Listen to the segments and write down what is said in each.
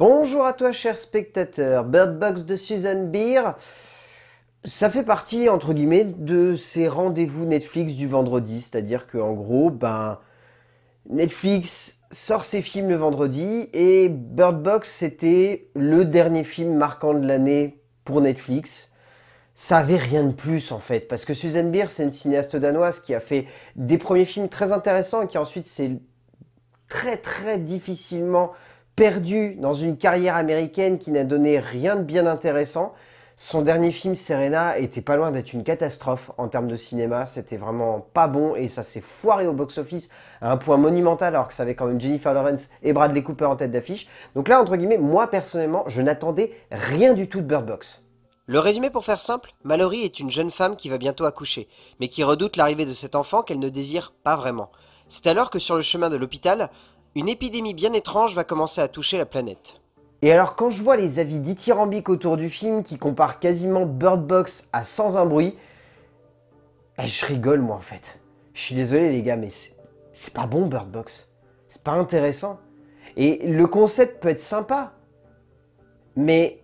Bonjour à toi, cher spectateur. Bird Box de Susan Beer. Ça fait partie, entre guillemets, de ces rendez-vous Netflix du vendredi. C'est-à-dire qu'en gros, ben, Netflix sort ses films le vendredi et Bird Box, c'était le dernier film marquant de l'année pour Netflix. Ça avait rien de plus en fait, parce que Susan Beer, c'est une cinéaste danoise qui a fait des premiers films très intéressants et qui ensuite s'est très très difficilement perdu dans une carrière américaine qui n'a donné rien de bien intéressant. Son dernier film, Serena, était pas loin d'être une catastrophe en termes de cinéma. C'était vraiment pas bon et ça s'est foiré au box-office à un point monumental alors que ça avait quand même Jennifer Lawrence et Bradley Cooper en tête d'affiche. Donc là, entre guillemets, moi personnellement, je n'attendais rien du tout de Bird Box. Le résumé pour faire simple, Mallory est une jeune femme qui va bientôt accoucher, mais qui redoute l'arrivée de cet enfant qu'elle ne désire pas vraiment. C'est alors que sur le chemin de l'hôpital, une épidémie bien étrange va commencer à toucher la planète. Et alors quand je vois les avis dithyrambiques autour du film qui comparent quasiment Bird Box à Sans un bruit, eh, je rigole moi en fait. Je suis désolé les gars mais c'est pas bon Bird Box. C'est pas intéressant. Et le concept peut être sympa. Mais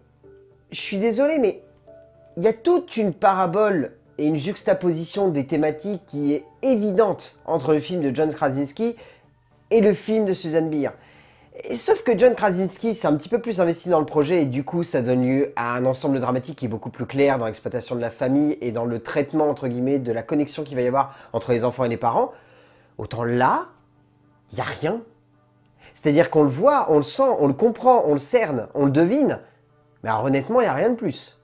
je suis désolé mais il y a toute une parabole et une juxtaposition des thématiques qui est évidente entre le film de John Krasinski et le film de Susan Beer. sauf que John Krasinski s'est un petit peu plus investi dans le projet et du coup ça donne lieu à un ensemble dramatique qui est beaucoup plus clair dans l'exploitation de la famille et dans le traitement entre guillemets de la connexion qu'il va y avoir entre les enfants et les parents. Autant là, il n'y a rien. C'est-à-dire qu'on le voit, on le sent, on le comprend, on le cerne, on le devine, mais honnêtement il n'y a rien de plus.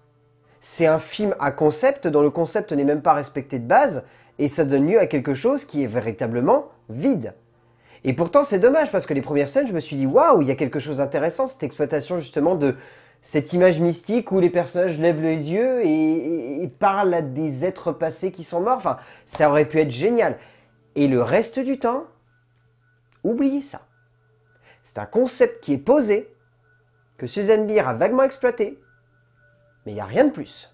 C'est un film à concept dont le concept n'est même pas respecté de base et ça donne lieu à quelque chose qui est véritablement vide. Et pourtant, c'est dommage parce que les premières scènes, je me suis dit waouh, il y a quelque chose d'intéressant, cette exploitation justement de cette image mystique où les personnages lèvent les yeux et, parlent à des êtres passés qui sont morts. Enfin, ça aurait pu être génial. Et le reste du temps, oubliez ça. C'est un concept qui est posé, que Suzanne Beer a vaguement exploité, mais il n'y a rien de plus.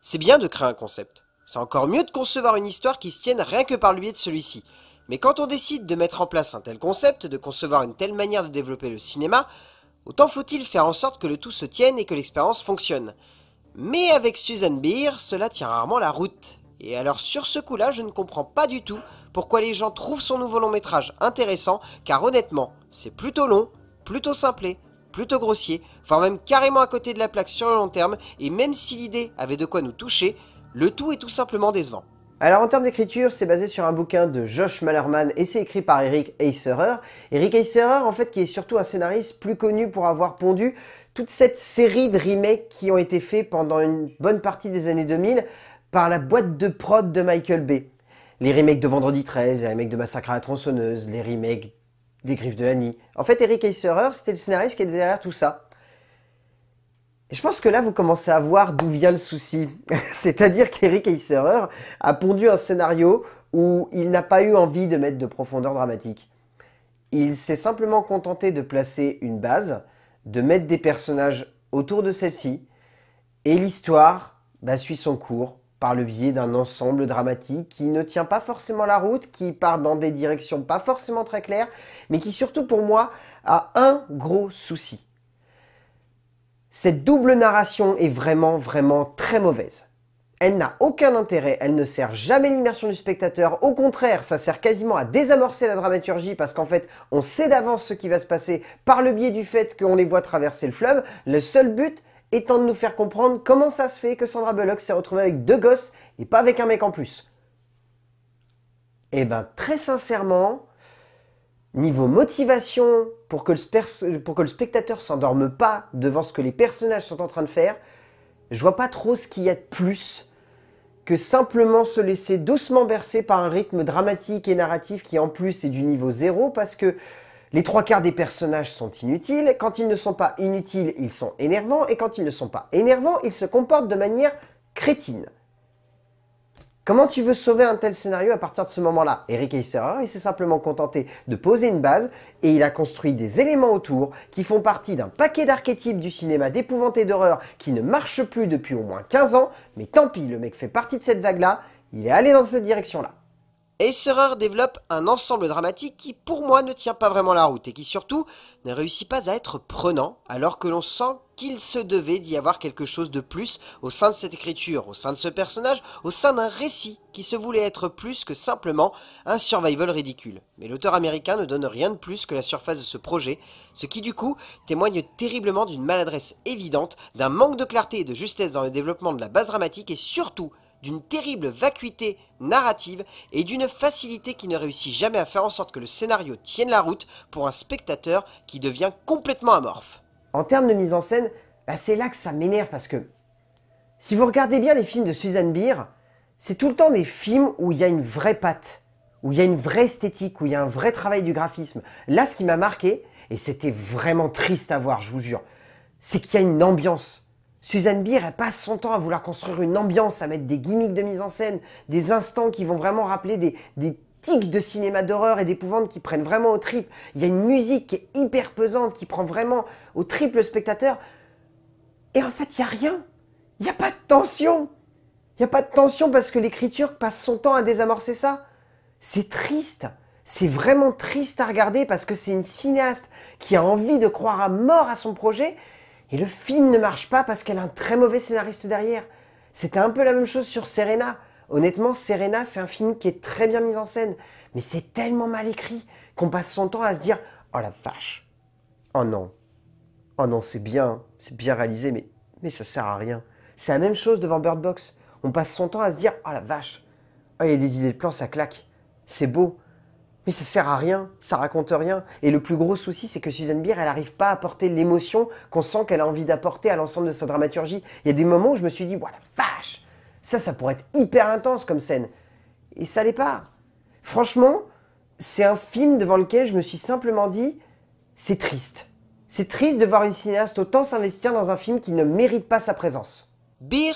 C'est bien de créer un concept. C'est encore mieux de concevoir une histoire qui se tienne rien que par le biais de celui-ci. Mais quand on décide de mettre en place un tel concept, de concevoir une telle manière de développer le cinéma, autant faut-il faire en sorte que le tout se tienne et que l'expérience fonctionne. Mais avec Susan Beer, cela tient rarement la route. Et alors sur ce coup-là, je ne comprends pas du tout pourquoi les gens trouvent son nouveau long métrage intéressant, car honnêtement, c'est plutôt long, plutôt simplé, plutôt grossier, voire même carrément à côté de la plaque sur le long terme, et même si l'idée avait de quoi nous toucher, le tout est tout simplement décevant. Alors en termes d'écriture, c'est basé sur un bouquin de Josh Mallerman et c'est écrit par Eric Eiserer. Eric Eiserer en fait qui est surtout un scénariste plus connu pour avoir pondu toute cette série de remakes qui ont été faits pendant une bonne partie des années 2000 par la boîte de prod de Michael Bay. Les remakes de Vendredi 13, les remakes de Massacre à la tronçonneuse, les remakes des Griffes de la Nuit. En fait Eric Eiserer c'était le scénariste qui était derrière tout ça. Et je pense que là, vous commencez à voir d'où vient le souci. C'est-à-dire qu'Eric Heisserer a pondu un scénario où il n'a pas eu envie de mettre de profondeur dramatique. Il s'est simplement contenté de placer une base, de mettre des personnages autour de celle-ci, et l'histoire bah, suit son cours par le biais d'un ensemble dramatique qui ne tient pas forcément la route, qui part dans des directions pas forcément très claires, mais qui surtout pour moi a un gros souci. Cette double narration est vraiment, vraiment très mauvaise. Elle n'a aucun intérêt, elle ne sert jamais l'immersion du spectateur, au contraire, ça sert quasiment à désamorcer la dramaturgie parce qu'en fait, on sait d'avance ce qui va se passer par le biais du fait qu'on les voit traverser le fleuve. Le seul but étant de nous faire comprendre comment ça se fait que Sandra Bullock s'est retrouvée avec deux gosses et pas avec un mec en plus. Eh ben, très sincèrement, niveau motivation, pour que le, pour que spectateur s'endorme pas devant ce que les personnages sont en train de faire, je vois pas trop ce qu'il y a de plus que simplement se laisser doucement bercer par un rythme dramatique et narratif qui en plus est du niveau zéro parce que les trois quarts des personnages sont inutiles, quand ils ne sont pas inutiles, ils sont énervants, et quand ils ne sont pas énervants, ils se comportent de manière crétine. Comment tu veux sauver un tel scénario à partir de ce moment-là Eric Heisserer, hein, il s'est simplement contenté de poser une base et il a construit des éléments autour qui font partie d'un paquet d'archétypes du cinéma d'épouvante et d'horreur qui ne marche plus depuis au moins 15 ans, mais tant pis, le mec fait partie de cette vague-là, il est allé dans cette direction-là. Acerer développe un ensemble dramatique qui, pour moi, ne tient pas vraiment la route et qui, surtout, ne réussit pas à être prenant alors que l'on sent qu'il se devait d'y avoir quelque chose de plus au sein de cette écriture, au sein de ce personnage, au sein d'un récit qui se voulait être plus que simplement un survival ridicule. Mais l'auteur américain ne donne rien de plus que la surface de ce projet, ce qui du coup témoigne terriblement d'une maladresse évidente, d'un manque de clarté et de justesse dans le développement de la base dramatique et surtout d'une terrible vacuité narrative et d'une facilité qui ne réussit jamais à faire en sorte que le scénario tienne la route pour un spectateur qui devient complètement amorphe. En termes de mise en scène, bah, c'est là que ça m'énerve parce que si vous regardez bien les films de Suzanne Beer, c'est tout le temps des films où il y a une vraie patte, où il y a une vraie esthétique, où il y a un vrai travail du graphisme. Là, ce qui m'a marqué, et c'était vraiment triste à voir, je vous jure, c'est qu'il y a une ambiance. Suzanne Beer, elle passe son temps à vouloir construire une ambiance, à mettre des gimmicks de mise en scène, des instants qui vont vraiment rappeler des, tics de cinéma d'horreur et d'épouvante qui prennent vraiment au trip. Il y a une musique qui est hyper pesante, qui prend vraiment au triple le spectateur. Et en fait, il n'y a rien. Il n'y a pas de tension. Il n'y a pas de tension parce que l'écriture passe son temps à désamorcer ça. C'est triste. C'est vraiment triste à regarder parce que c'est une cinéaste qui a envie de croire à mort à son projet et le film ne marche pas parce qu'elle a un très mauvais scénariste derrière. C'était un peu la même chose sur Serena. Honnêtement, Serena, c'est un film qui est très bien mis en scène, mais c'est tellement mal écrit qu'on passe son temps à se dire Oh la vache Oh non Oh non, c'est bien, c'est bien réalisé, mais, mais ça sert à rien. C'est la même chose devant Bird Box. On passe son temps à se dire Oh la vache Oh, il y a des idées de plan, ça claque. C'est beau, mais ça sert à rien, ça raconte rien. Et le plus gros souci, c'est que Suzanne Beer, elle n'arrive pas à apporter l'émotion qu'on sent qu'elle a envie d'apporter à l'ensemble de sa dramaturgie. Il y a des moments où je me suis dit, voilà, la vache, ça, ça pourrait être hyper intense comme scène. Et ça l'est pas. Franchement, c'est un film devant lequel je me suis simplement dit, c'est triste. C'est triste de voir une cinéaste autant s'investir dans un film qui ne mérite pas sa présence. Beer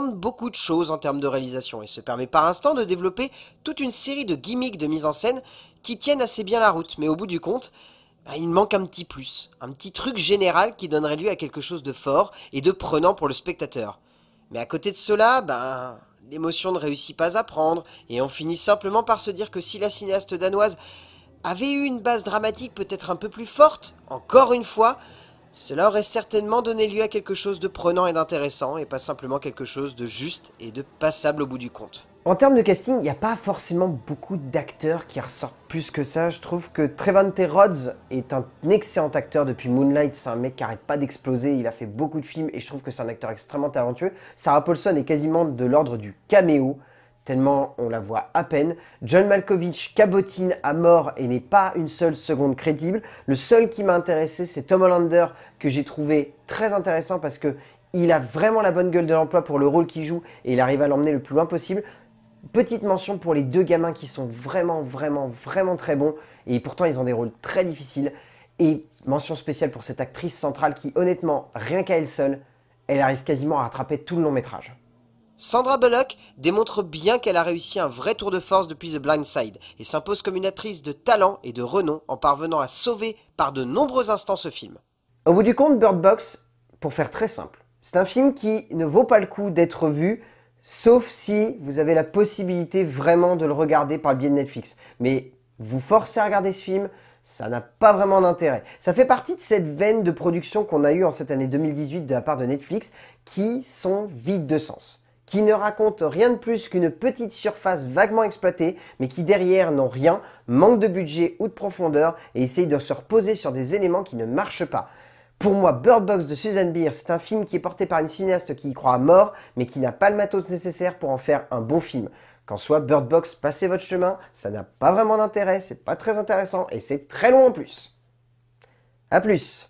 beaucoup de choses en termes de réalisation et se permet par instant de développer toute une série de gimmicks de mise en scène qui tiennent assez bien la route, mais au bout du compte, bah, il manque un petit plus, un petit truc général qui donnerait lieu à quelque chose de fort et de prenant pour le spectateur. Mais à côté de cela, ben, l'émotion ne réussit pas à prendre, et on finit simplement par se dire que si la cinéaste danoise avait eu une base dramatique peut-être un peu plus forte, encore une fois, cela aurait certainement donné lieu à quelque chose de prenant et d'intéressant, et pas simplement quelque chose de juste et de passable au bout du compte. En termes de casting, il n'y a pas forcément beaucoup d'acteurs qui ressortent plus que ça. Je trouve que Trevante Rhodes est un excellent acteur depuis Moonlight. C'est un mec qui n'arrête pas d'exploser. Il a fait beaucoup de films et je trouve que c'est un acteur extrêmement talentueux. Sarah Paulson est quasiment de l'ordre du caméo on la voit à peine. John Malkovich cabotine à mort et n'est pas une seule seconde crédible. Le seul qui m'a intéressé, c'est Tom Hollander, que j'ai trouvé très intéressant parce que il a vraiment la bonne gueule de l'emploi pour le rôle qu'il joue et il arrive à l'emmener le plus loin possible. Petite mention pour les deux gamins qui sont vraiment, vraiment, vraiment très bons et pourtant ils ont des rôles très difficiles. Et mention spéciale pour cette actrice centrale qui, honnêtement, rien qu'à elle seule, elle arrive quasiment à rattraper tout le long métrage. Sandra Bullock démontre bien qu'elle a réussi un vrai tour de force depuis The Blind Side et s'impose comme une actrice de talent et de renom en parvenant à sauver par de nombreux instants ce film. Au bout du compte, Bird Box, pour faire très simple, c'est un film qui ne vaut pas le coup d'être vu sauf si vous avez la possibilité vraiment de le regarder par le biais de Netflix. Mais vous forcez à regarder ce film, ça n'a pas vraiment d'intérêt. Ça fait partie de cette veine de production qu'on a eue en cette année 2018 de la part de Netflix qui sont vides de sens qui ne racontent rien de plus qu'une petite surface vaguement exploitée, mais qui derrière n'ont rien, manquent de budget ou de profondeur et essayent de se reposer sur des éléments qui ne marchent pas. Pour moi, Bird Box de Susan Beer, c'est un film qui est porté par une cinéaste qui y croit à mort, mais qui n'a pas le matos nécessaire pour en faire un bon film. Qu'en soit Bird Box, passez votre chemin, ça n'a pas vraiment d'intérêt, c'est pas très intéressant et c'est très long en plus. A plus